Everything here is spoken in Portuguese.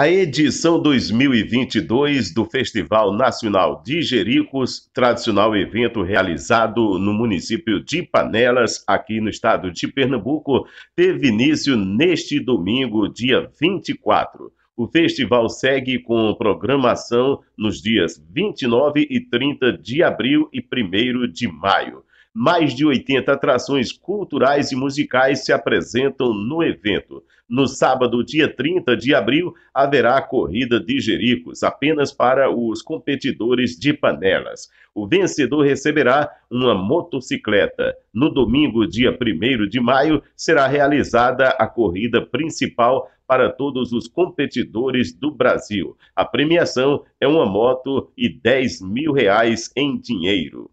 A edição 2022 do Festival Nacional de Jericos, tradicional evento realizado no município de Panelas, aqui no estado de Pernambuco, teve início neste domingo, dia 24. O festival segue com programação nos dias 29 e 30 de abril e 1 de maio mais de 80 atrações culturais e musicais se apresentam no evento. No sábado, dia 30 de abril, haverá a corrida de Jericos, apenas para os competidores de panelas. O vencedor receberá uma motocicleta. No domingo, dia 1 de maio, será realizada a corrida principal para todos os competidores do Brasil. A premiação é uma moto e 10 mil reais em dinheiro.